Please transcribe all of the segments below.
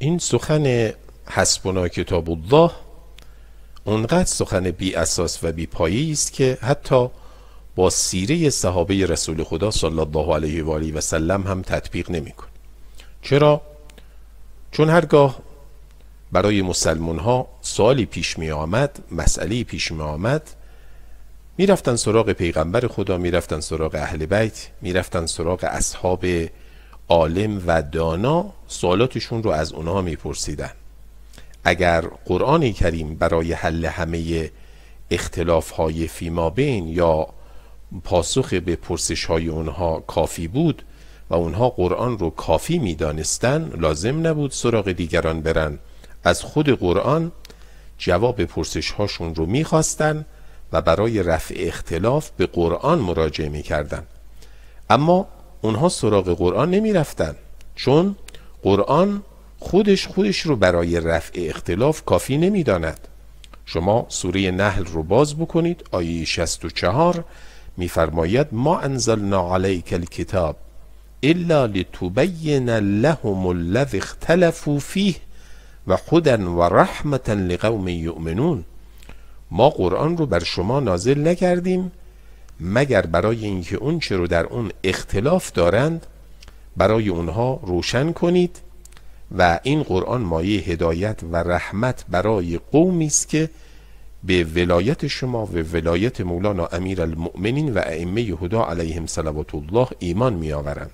این سخن حسبنا کتاب الله اونقدر سخن بی اساس و بی پایی است که حتی با سیره صحابه رسول خدا صلی الله علیه و آله و سلم هم تطبیق نمیکن چرا چون هرگاه برای مسلمان ها سوالی پیش می آمد مسئله پیش می آمد می رفتن سراغ پیغمبر خدا می رفتن سراغ اهل بیت می رفتن سراغ اصحاب عالم و دانا سوالاتشون رو از اونها میپرسیدن اگر قرآن کریم برای حل همه اختلاف های فیما بین یا پاسخ به پرسش های اونها کافی بود و اونها قرآن رو کافی میدانستن لازم نبود سراغ دیگران برن از خود قرآن جواب پرسش هاشون رو میخواستن و برای رفع اختلاف به قرآن مراجعه میکردن اما اونها سراغ قرآن نمی رفتن چون قرآن خودش خودش رو برای رفع اختلاف کافی داند شما سوره نحل رو باز بکنید آیه 64 میفرماید ما انزلنا علیک الکتاب الا لتبین لهم الذی اختلفوا فیه و خودن و رحمتن لقوم یؤمنون ما قرآن رو بر شما نازل نکردیم مگر برای اینکه اونچه رو در اون اختلاف دارند برای اونها روشن کنید و این قرآن مایه هدایت و رحمت برای قومی است که به ولایت شما و ولایت مولانا امیر المؤمنین و ائمه هدا علیهم صلوات الله ایمان می آورند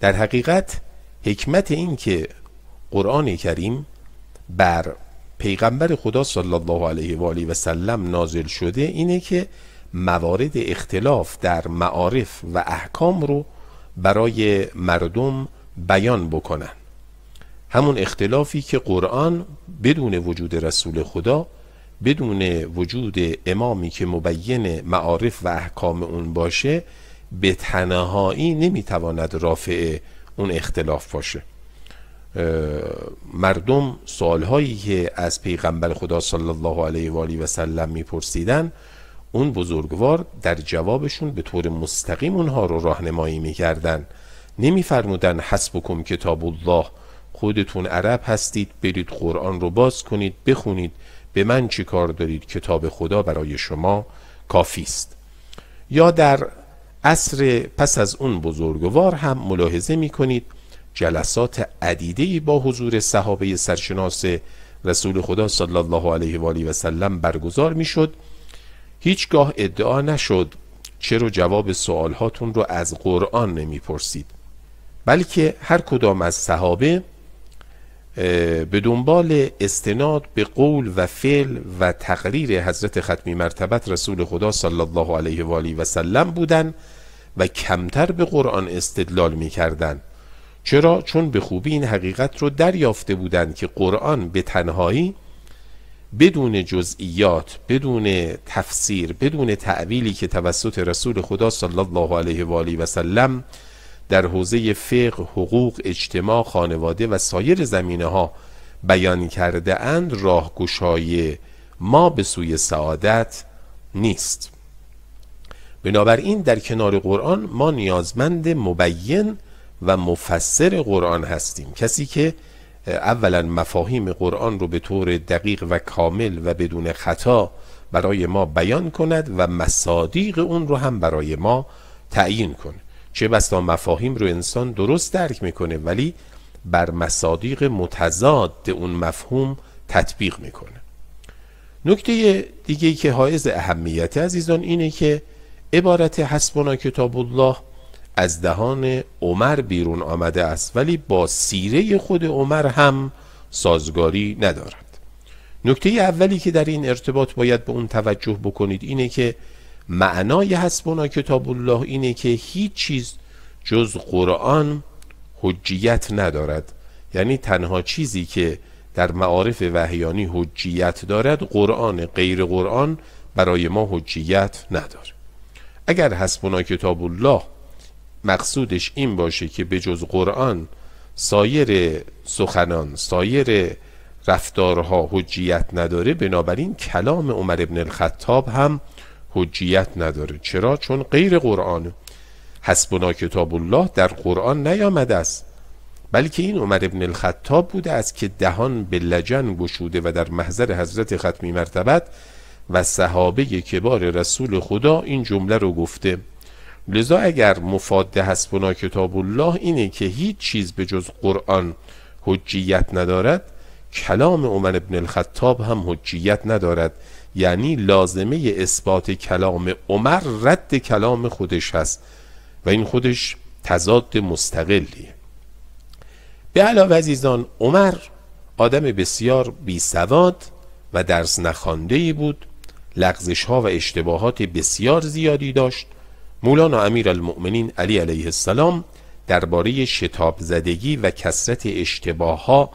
در حقیقت حکمت این که قرآن کریم بر پیغمبر خدا صلی الله علیه و آله و سلم نازل شده اینه که موارد اختلاف در معارف و احکام رو برای مردم بیان بکنن همون اختلافی که قرآن بدون وجود رسول خدا بدون وجود امامی که مبین معارف و احکام اون باشه به تنهایی نمیتواند رافع اون اختلاف باشه مردم سوالهایی که از پیغمبر خدا صلی الله علیه و آله و سلم میپرسیدن اون بزرگوار در جوابشون به طور مستقیم اونها رو راهنمایی میکردن نمیفرمودن کم کتاب الله خودتون عرب هستید برید قرآن رو باز کنید بخونید به من چی کار دارید کتاب خدا برای شما کافی است یا در عصر پس از اون بزرگوار هم ملاحظه می کنید جلسات عدیده با حضور صحابه سرشناس رسول خدا صلی الله علیه و آله و سلم برگزار میشد هیچگاه ادعا نشد چرا جواب سوالهاتون رو از قرآن نمیپرسید بلکه هر کدام از صحابه به دنبال استناد به قول و فعل و تقریر حضرت ختمی مرتبت رسول خدا صلی الله علیه و و سلم بودن و کمتر به قرآن استدلال میکردند چرا چون به خوبی این حقیقت رو دریافته بودند که قرآن به تنهایی بدون جزئیات بدون تفسیر بدون تعویلی که توسط رسول خدا صلی الله علیه و آله و سلم در حوزه فقه حقوق اجتماع خانواده و سایر زمینه ها بیان کرده اند راهگشای ما به سوی سعادت نیست بنابراین در کنار قرآن ما نیازمند مبین و مفسر قرآن هستیم کسی که اولا مفاهیم قرآن رو به طور دقیق و کامل و بدون خطا برای ما بیان کند و مصادیق اون رو هم برای ما تعیین کنه چه بسا مفاهیم رو انسان درست درک میکنه ولی بر مصادیق متضاد اون مفهوم تطبیق میکنه نکته دیگه که حائز اهمیت عزیزان اینه که عبارت حسبنا کتاب الله از دهان عمر بیرون آمده است ولی با سیره خود عمر هم سازگاری ندارد نکته اولی که در این ارتباط باید به اون توجه بکنید اینه که معنای حسبنا کتاب الله اینه که هیچ چیز جز قرآن حجیت ندارد یعنی تنها چیزی که در معارف وحیانی حجیت دارد قرآن غیر قرآن برای ما حجیت نداره اگر حسبنا کتاب الله مقصودش این باشه که به جز قرآن سایر سخنان سایر رفتارها حجیت نداره بنابراین کلام عمر ابن الخطاب هم حجیت نداره چرا؟ چون غیر قرآن حسبنا کتاب الله در قرآن نیامده است بلکه این عمر ابن الخطاب بوده است که دهان به لجن گشوده و در محضر حضرت ختمی مرتبت و صحابه کبار رسول خدا این جمله رو گفته لذا اگر مفاد حسبنا کتاب الله اینه که هیچ چیز به جز قرآن حجیت ندارد کلام عمر ابن الخطاب هم حجیت ندارد یعنی لازمه اثبات کلام عمر رد کلام خودش هست و این خودش تضاد مستقلیه به علاوه عزیزان عمر آدم بسیار بی سواد و درس نخوانده بود لغزش ها و اشتباهات بسیار زیادی داشت مولانا امیر المؤمنین علی علیه السلام درباره شتاب زدگی و کسرت اشتباه ها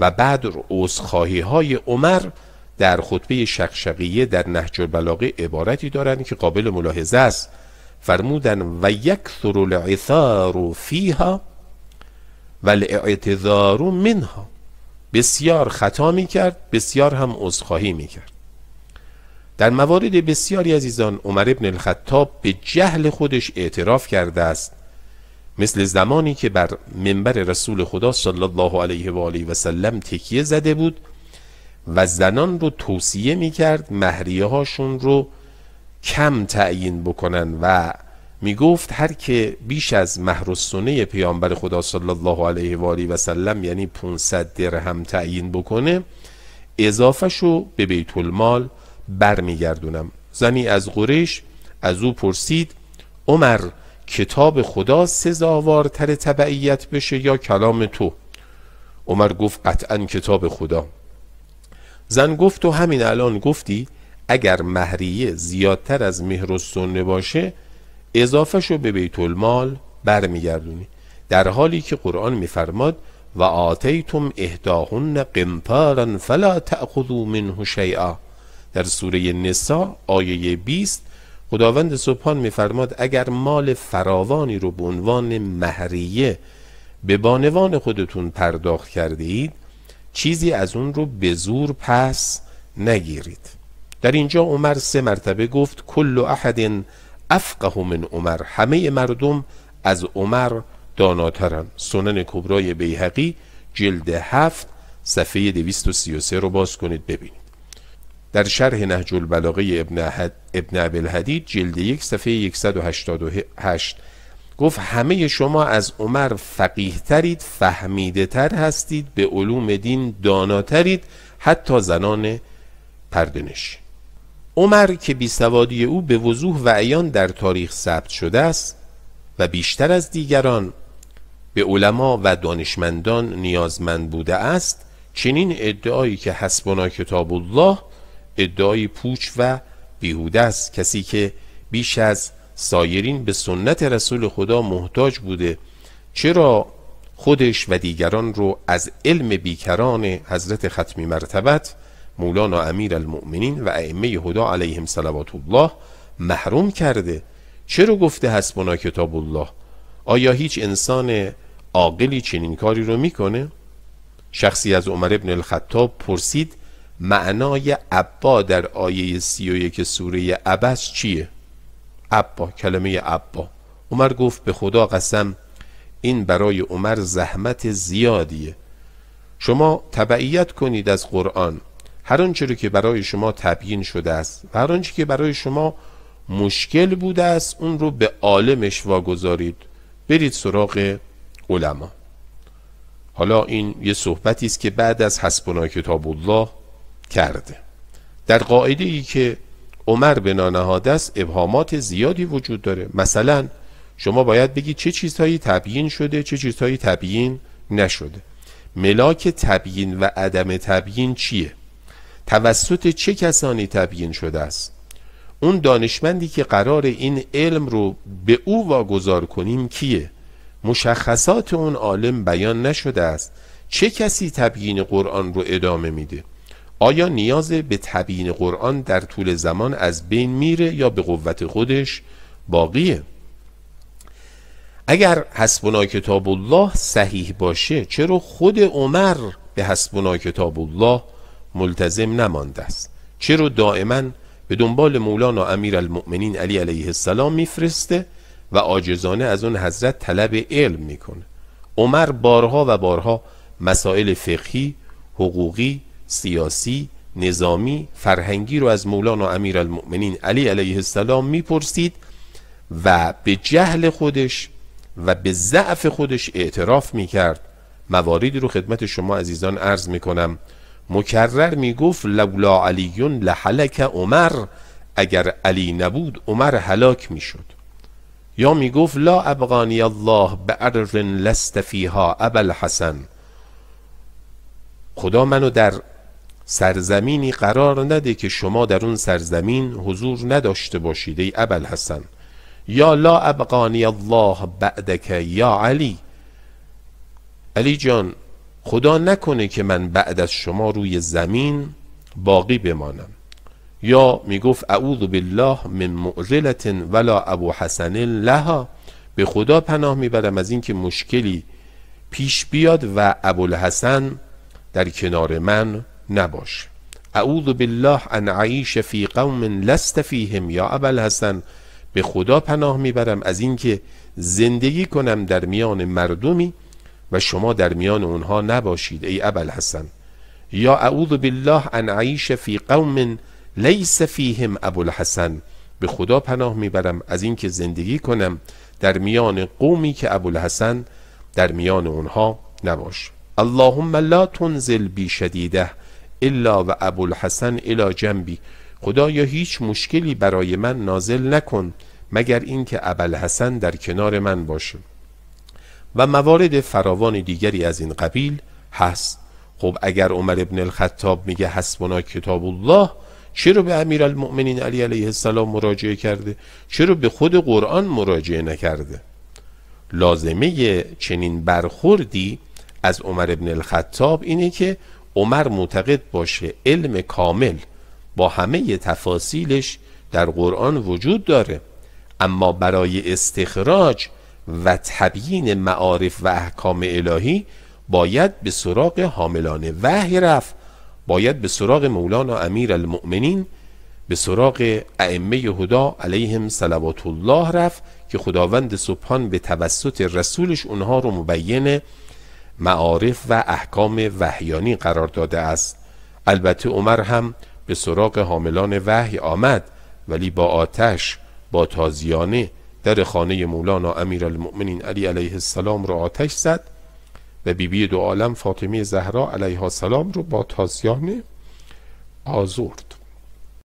و بعد عذرخواهی های عمر در خطبه شقشقیه در نهج البلاغه عبارتی دارند که قابل ملاحظه است فرمودن و یکثر العثار فیها و الاعتذار منها بسیار خطا می کرد بسیار هم عذرخواهی می کرد در موارد بسیاری عزیزان عمر ابن الخطاب به جهل خودش اعتراف کرده است مثل زمانی که بر منبر رسول خدا صلی الله علیه و و سلم تکیه زده بود و زنان رو توصیه می کرد مهریه هاشون رو کم تعیین بکنن و می گفت هر که بیش از مهر سنه پیامبر خدا صلی الله علیه و آله و سلم یعنی 500 درهم تعیین بکنه اضافه شو به بیت المال برمیگردونم زنی از قریش از او پرسید عمر کتاب خدا سزاوارتر تبعیت بشه یا کلام تو عمر گفت قطعا کتاب خدا زن گفت و همین الان گفتی اگر مهریه زیادتر از مهر و سنه باشه اضافه شو به بیت المال برمیگردونی در حالی که قرآن میفرماد و آتیتم اهداهن قنطارا فلا تأخذو منه شیئا در سوره نسا آیه 20 خداوند سبحان میفرماد اگر مال فراوانی رو به عنوان مهریه به بانوان خودتون پرداخت کرده چیزی از اون رو به زور پس نگیرید در اینجا عمر سه مرتبه گفت کل احد افقه من عمر همه مردم از عمر داناترن سنن کبرای بیهقی جلد هفت صفحه 233 رو باز کنید ببینید در شرح نهج البلاغه ابن, حد... ابن جلد یک صفحه 188 گفت همه شما از عمر فقیه ترید فهمیده تر هستید به علوم دین داناترید حتی زنان پردنش عمر که بی سوادی او به وضوح و عیان در تاریخ ثبت شده است و بیشتر از دیگران به علما و دانشمندان نیازمند بوده است چنین ادعایی که حسبنا کتاب الله ادعای پوچ و بیهوده است کسی که بیش از سایرین به سنت رسول خدا محتاج بوده چرا خودش و دیگران رو از علم بیکران حضرت ختمی مرتبت مولانا امیر المؤمنین و ائمه هدا علیهم صلوات الله محروم کرده چرا گفته بنا کتاب الله آیا هیچ انسان عاقلی چنین کاری رو میکنه شخصی از عمر ابن الخطاب پرسید معنای عبا در آیه سی و یک سوره عبس چیه؟ عبا کلمه عبا عمر گفت به خدا قسم این برای عمر زحمت زیادیه شما تبعیت کنید از قرآن هر آنچه رو که برای شما تبیین شده است و هر آنچه که برای شما مشکل بوده است اون رو به عالمش واگذارید برید سراغ علما حالا این یه صحبتی است که بعد از حسبنا کتاب الله کرده در قاعده ای که عمر به نانهاده است ابهامات زیادی وجود داره مثلا شما باید بگید چه چیزهایی تبیین شده چه چیزهایی تبیین نشده ملاک تبیین و عدم تبیین چیه توسط چه کسانی تبیین شده است اون دانشمندی که قرار این علم رو به او واگذار کنیم کیه مشخصات اون عالم بیان نشده است چه کسی تبیین قرآن رو ادامه میده آیا نیاز به تبیین قرآن در طول زمان از بین میره یا به قوت خودش باقیه اگر حسبنا کتاب الله صحیح باشه چرا خود عمر به حسبنا کتاب الله ملتزم نمانده است چرا دائما به دنبال مولانا امیر المؤمنین علی علیه السلام میفرسته و آجزانه از اون حضرت طلب علم میکنه عمر بارها و بارها مسائل فقهی، حقوقی، سیاسی نظامی فرهنگی رو از مولانا المؤمنین علی علیه السلام میپرسید و به جهل خودش و به ضعف خودش اعتراف میکرد مواردی رو خدمت شما عزیزان عرض میکنم مکرر میگفت لولا علیون لحلک عمر اگر علی نبود عمر هلاک میشد یا میگفت لا ابغانی الله به عرر لست فیها ابل حسن خدا منو در سرزمینی قرار نده که شما در اون سرزمین حضور نداشته باشید ای ابل حسن یا لا ابقانی الله بعدک یا علی علی جان خدا نکنه که من بعد از شما روی زمین باقی بمانم یا میگفت اعوذ بالله من معزلت ولا ابو حسن لها به خدا پناه میبرم از اینکه مشکلی پیش بیاد و ابوالحسن در کنار من نباش اعوذ بالله ان عیش فی قوم لست فیهم یا ابل حسن به خدا پناه میبرم از اینکه زندگی کنم در میان مردمی و شما در میان اونها نباشید ای ابل حسن یا اعوذ بالله ان عیش فی قوم لیس فیهم ابو الحسن به خدا پناه میبرم از اینکه زندگی کنم در میان قومی که ابو الحسن در میان اونها نباش اللهم لا تنزل بی شدیده الا و ابوالحسن الی جنبی خدایا هیچ مشکلی برای من نازل نکن مگر اینکه ابوالحسن در کنار من باشه و موارد فراوان دیگری از این قبیل هست خب اگر عمر ابن الخطاب میگه حسبنا کتاب الله چرا به المؤمنین علی علیه السلام مراجعه کرده چرا به خود قرآن مراجعه نکرده لازمه چنین برخوردی از عمر ابن الخطاب اینه که عمر معتقد باشه علم کامل با همه تفاصیلش در قرآن وجود داره اما برای استخراج و تبیین معارف و احکام الهی باید به سراغ حاملان وحی رفت باید به سراغ مولانا امیر المؤمنین به سراغ ائمه هدا علیهم صلوات الله رفت که خداوند سبحان به توسط رسولش اونها رو مبینه معارف و احکام وحیانی قرار داده است البته عمر هم به سراغ حاملان وحی آمد ولی با آتش با تازیانه در خانه مولانا المؤمنین علی علیه السلام را آتش زد و بیبی دو عالم فاطمه زهرا علیها السلام رو با تازیانه آزرد